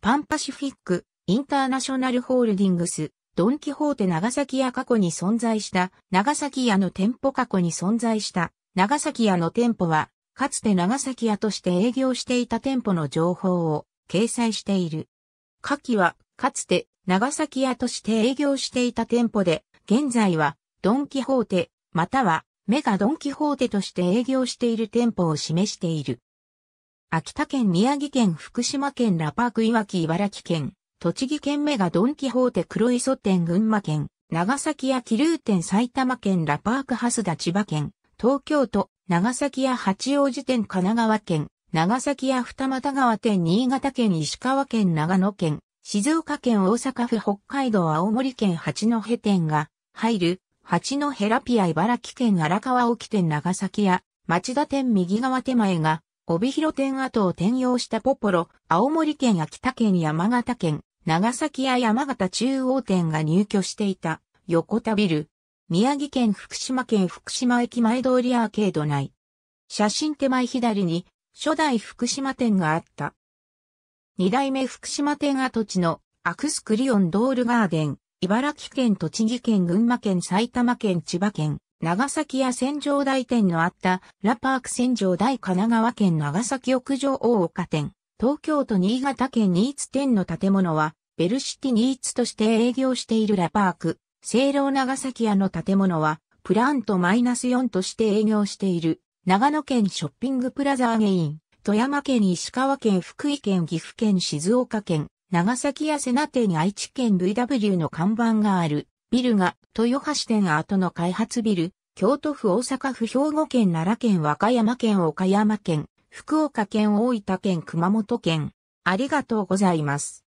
パンパシフィック、インターナショナルホールディングス、ドンキホーテ長崎屋過去に存在した、長崎屋の店舗過去に存在した、長崎屋の店舗は、かつて長崎屋として営業していた店舗の情報を掲載している。下記は、かつて長崎屋として営業していた店舗で、現在は、ドンキホーテ、または、メガドンキホーテとして営業している店舗を示している。秋田県、宮城県、福島県、ラパーク、いわき、茨城県、栃木県メガドンキホーテ、黒磯店、群馬県、長崎屋、桐生店、埼玉県、ラパーク、蓮田、千葉県、東京都、長崎屋、八王子店、神奈川県、長崎屋、二俣川店、新潟県、石川県、長野県、静岡県、大阪府、北海道、青森県、八戸店が入る、八戸ラピア、茨城県、荒川沖店、長崎屋、町田店、右側手前が、帯広店跡を転用したポポロ、青森県秋田県山形県、長崎や山形中央店が入居していた、横田ビル。宮城県福島県福島駅前通りアーケード内。写真手前左に、初代福島店があった。二代目福島店跡地のアクスクリオンドールガーデン、茨城県栃木県群馬県埼玉県千葉県、長崎や戦場台店のあったラパーク戦場台神奈川県長崎屋上大岡店、東京都新潟県新津店の建物は、ベルシティ新津として営業しているラパーク、聖楼長崎屋の建物は、プラント -4 として営業している、長野県ショッピングプラザーゲイン、富山県石川県福井県岐阜県静岡県、長崎や瀬名店愛知県 VW の看板がある、ビルが豊橋店跡の開発ビル、京都府大阪府兵庫県奈良県和歌山県岡山県、福岡県大分県熊本県。ありがとうございます。